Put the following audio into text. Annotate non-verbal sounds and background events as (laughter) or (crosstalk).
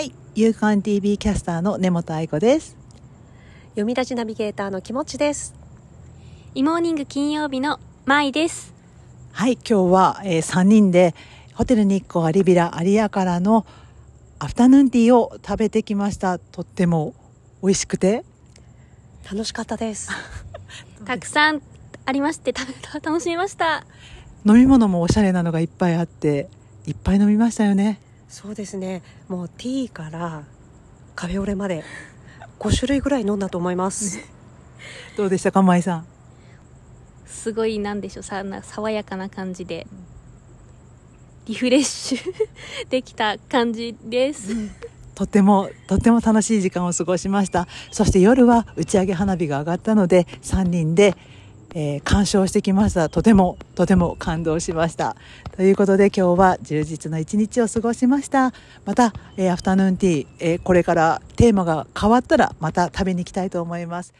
はい、ユーコン TV キャスターの根本愛子です。読み出しナビゲーターの気持ちです。イモーニング金曜日のまいです。はい、今日は、えー、3人でホテル日光アリビラ有アからのアフタヌーンティーを食べてきました。とっても美味しくて楽しかったです。(laughs) たくさんありまして楽しみました。飲み物もおしゃれなのがいっぱいあっていっぱい飲みましたよね。そうですねもうティーからカフェオレまで五種類ぐらい飲んだと思いますどうでしたかまいさんすごいなんでしょうさな爽やかな感じでリフレッシュ (laughs) できた感じです、とてもとても楽しい時間を過ごしましたそして夜は打ち上げ花火が上がったので3人でえー、鑑賞してきました。とても、とても感動しました。ということで今日は充実の一日を過ごしました。また、えー、アフタヌーンティー、えー、これからテーマが変わったらまた食べに行きたいと思います。